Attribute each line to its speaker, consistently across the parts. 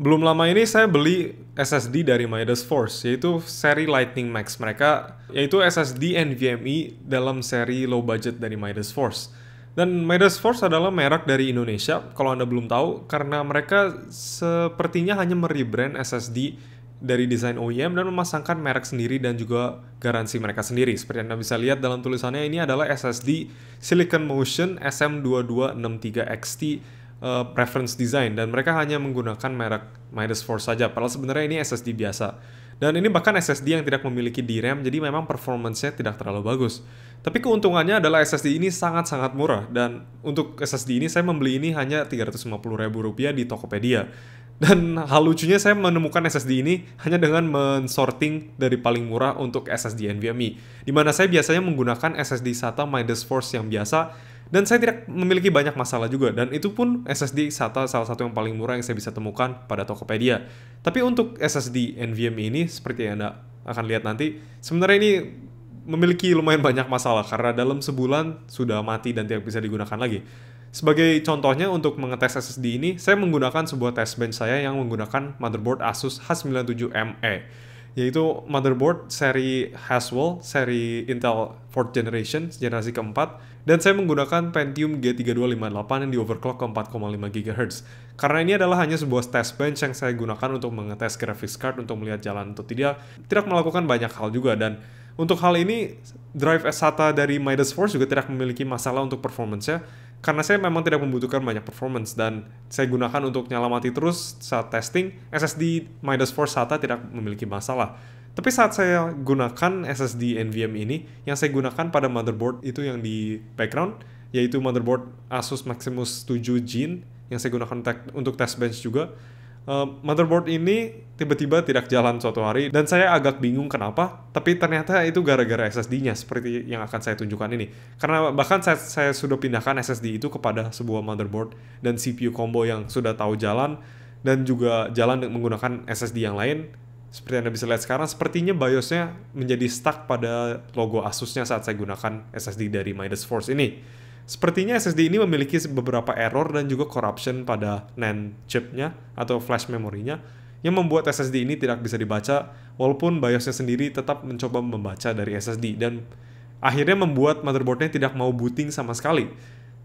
Speaker 1: Belum lama ini saya beli SSD dari Midas Force, yaitu seri Lightning Max mereka, yaitu SSD NVMe dalam seri low budget dari Midas Force. Dan Midas Force adalah merek dari Indonesia, kalau Anda belum tahu, karena mereka sepertinya hanya merebrand SSD dari desain OEM dan memasangkan merek sendiri dan juga garansi mereka sendiri. Seperti Anda bisa lihat dalam tulisannya, ini adalah SSD Silicon Motion SM2263XT uh, preference design dan mereka hanya menggunakan merek Midas Force saja padahal sebenarnya ini SSD biasa. Dan ini bahkan SSD yang tidak memiliki DRAM jadi memang performance tidak terlalu bagus. Tapi keuntungannya adalah SSD ini sangat-sangat murah dan untuk SSD ini saya membeli ini hanya Rp350.000 di Tokopedia. Dan hal lucunya saya menemukan SSD ini hanya dengan mensorting dari paling murah untuk SSD NVMe. Dimana saya biasanya menggunakan SSD SATA Midas Force yang biasa dan saya tidak memiliki banyak masalah juga dan itu pun SSD SATA salah satu yang paling murah yang saya bisa temukan pada Tokopedia. Tapi untuk SSD NVMe ini seperti yang Anda akan lihat nanti, sebenarnya ini memiliki lumayan banyak masalah karena dalam sebulan sudah mati dan tidak bisa digunakan lagi. Sebagai contohnya untuk mengetes SSD ini, saya menggunakan sebuah test bench saya yang menggunakan motherboard Asus H97ME yaitu motherboard seri Haswell, seri Intel 4th generation, generasi keempat, dan saya menggunakan Pentium G3258 yang di overclock ke 4,5 GHz. Karena ini adalah hanya sebuah test bench yang saya gunakan untuk mengetes graphics card untuk melihat jalan atau tidak, tidak melakukan banyak hal juga, dan untuk hal ini, drive SATA dari Midas Force juga tidak memiliki masalah untuk performance-nya, karena saya memang tidak membutuhkan banyak performance dan saya gunakan untuk nyalamati terus saat testing, SSD Midas Force SATA tidak memiliki masalah. Tapi saat saya gunakan SSD NVMe ini, yang saya gunakan pada motherboard itu yang di background, yaitu motherboard Asus Maximus 7 Gen yang saya gunakan untuk test bench juga, motherboard ini tiba-tiba tidak jalan suatu hari dan saya agak bingung kenapa tapi ternyata itu gara-gara SSD-nya seperti yang akan saya tunjukkan ini karena bahkan saya, saya sudah pindahkan SSD itu kepada sebuah motherboard dan CPU combo yang sudah tahu jalan dan juga jalan menggunakan SSD yang lain seperti Anda bisa lihat sekarang, sepertinya BIOS-nya menjadi stuck pada logo Asus-nya saat saya gunakan SSD dari Midas Force ini. Sepertinya SSD ini memiliki beberapa error dan juga corruption pada NAND chipnya atau flash memorinya yang membuat SSD ini tidak bisa dibaca walaupun BIOSnya sendiri tetap mencoba membaca dari SSD dan akhirnya membuat motherboardnya tidak mau booting sama sekali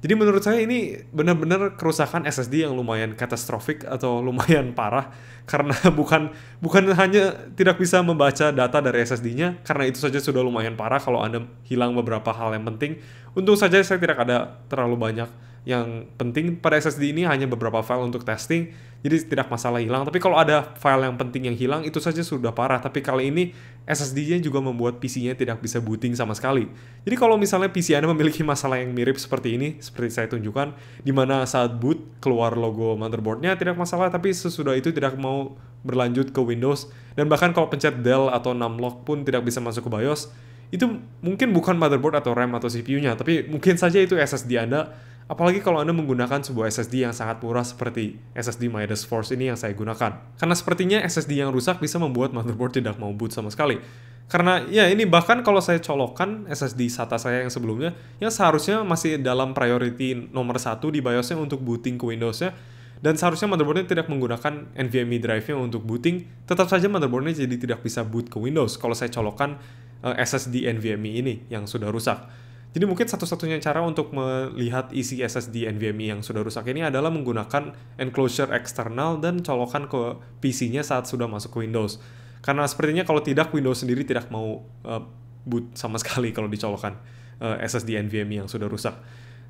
Speaker 1: jadi menurut saya ini benar-benar kerusakan SSD yang lumayan katastrofik atau lumayan parah karena bukan bukan hanya tidak bisa membaca data dari SSD-nya karena itu saja sudah lumayan parah kalau Anda hilang beberapa hal yang penting. Untung saja saya tidak ada terlalu banyak yang penting pada SSD ini hanya beberapa file untuk testing, jadi tidak masalah hilang. Tapi kalau ada file yang penting yang hilang, itu saja sudah parah. Tapi kali ini SSD-nya juga membuat PC-nya tidak bisa booting sama sekali. Jadi kalau misalnya PC Anda memiliki masalah yang mirip seperti ini, seperti saya tunjukkan, di mana saat boot keluar logo motherboard-nya tidak masalah, tapi sesudah itu tidak mau berlanjut ke Windows. Dan bahkan kalau pencet Dell atau Numlock pun tidak bisa masuk ke BIOS, itu mungkin bukan motherboard atau RAM atau CPU-nya, tapi mungkin saja itu SSD Anda Apalagi kalau Anda menggunakan sebuah SSD yang sangat murah seperti SSD Midas Force ini yang saya gunakan. Karena sepertinya SSD yang rusak bisa membuat motherboard tidak mau boot sama sekali. Karena ya ini bahkan kalau saya colokan SSD SATA saya yang sebelumnya, yang seharusnya masih dalam priority nomor satu di BIOSnya untuk booting ke Windowsnya, dan seharusnya motherboardnya tidak menggunakan NVMe drive-nya untuk booting, tetap saja motherboardnya jadi tidak bisa boot ke Windows kalau saya colokan eh, SSD NVMe ini yang sudah rusak. Jadi mungkin satu-satunya cara untuk melihat isi SSD NVMe yang sudah rusak ini adalah menggunakan enclosure eksternal dan colokan ke PC-nya saat sudah masuk ke Windows. Karena sepertinya kalau tidak Windows sendiri tidak mau uh, boot sama sekali kalau dicolokan uh, eh, SSD NVMe yang sudah rusak.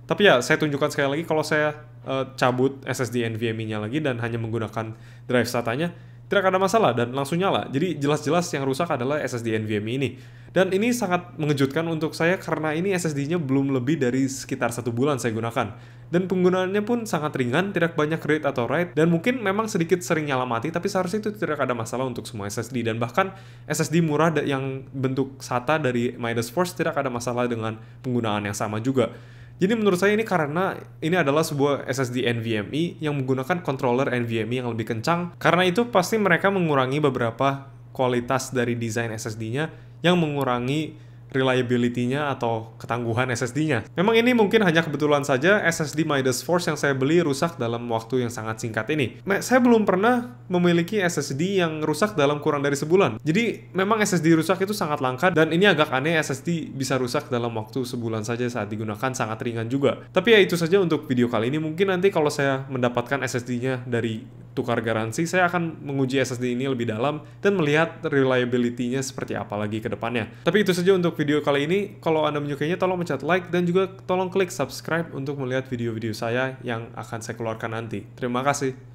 Speaker 1: Tapi ya saya tunjukkan sekali lagi kalau saya uh, cabut SSD NVMe-nya lagi dan hanya menggunakan drive SATA-nya, tidak ada masalah dan langsung nyala. Jadi jelas-jelas yang rusak adalah SSD NVMe ini. Dan ini sangat mengejutkan untuk saya karena ini SSD-nya belum lebih dari sekitar satu bulan saya gunakan. Dan penggunaannya pun sangat ringan, tidak banyak read atau write, dan mungkin memang sedikit sering nyala mati, tapi seharusnya itu tidak ada masalah untuk semua SSD. Dan bahkan SSD murah yang bentuk SATA dari Midas Force tidak ada masalah dengan penggunaan yang sama juga. Jadi menurut saya ini karena ini adalah sebuah SSD NVMe yang menggunakan controller NVMe yang lebih kencang. Karena itu pasti mereka mengurangi beberapa kualitas dari desain SSD-nya yang mengurangi reliability-nya atau ketangguhan SSD-nya. Memang ini mungkin hanya kebetulan saja SSD Midas Force yang saya beli rusak dalam waktu yang sangat singkat ini. Saya belum pernah memiliki SSD yang rusak dalam kurang dari sebulan. Jadi memang SSD rusak itu sangat langka dan ini agak aneh SSD bisa rusak dalam waktu sebulan saja saat digunakan sangat ringan juga. Tapi ya itu saja untuk video kali ini. Mungkin nanti kalau saya mendapatkan SSD-nya dari tukar garansi, saya akan menguji SSD ini lebih dalam dan melihat reliability-nya seperti apa lagi ke depannya. Tapi itu saja untuk video kali ini. Kalau Anda menyukainya, tolong mencet like dan juga tolong klik subscribe untuk melihat video-video saya yang akan saya keluarkan nanti. Terima kasih.